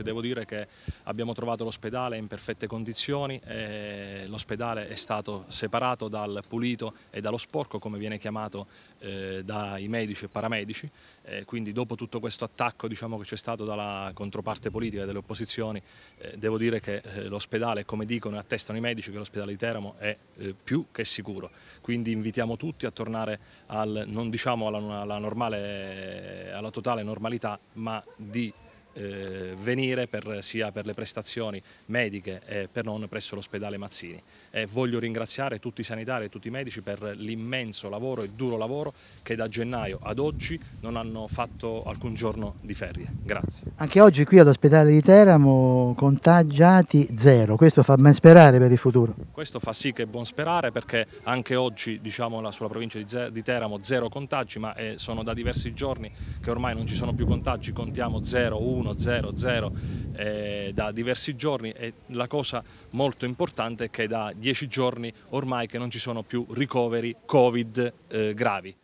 Devo dire che abbiamo trovato l'ospedale in perfette condizioni, eh, l'ospedale è stato separato dal pulito e dallo sporco come viene chiamato eh, dai medici e paramedici, eh, quindi dopo tutto questo attacco diciamo, che c'è stato dalla controparte politica e delle opposizioni devo dire che l'ospedale come dicono e attestano i medici che l'ospedale di Teramo è più che sicuro, quindi invitiamo tutti a tornare al, non diciamo alla, alla, normale, alla totale normalità ma di eh, venire per, sia per le prestazioni mediche e per non presso l'ospedale Mazzini. E voglio ringraziare tutti i sanitari e tutti i medici per l'immenso lavoro e duro lavoro che da gennaio ad oggi non hanno fatto alcun giorno di ferie. Grazie. Anche oggi qui all'ospedale di Teramo contagiati zero, questo fa ben sperare per il futuro. Questo fa sì che è buon sperare perché anche oggi diciamo, sulla provincia di, Teramo zero contagi ma eh, sono da diversi giorni che ormai non ci sono più contagi, contiamo 0, 1, 1-0-0 eh, da diversi giorni e la cosa molto importante è che da dieci giorni ormai che non ci sono più ricoveri Covid eh, gravi.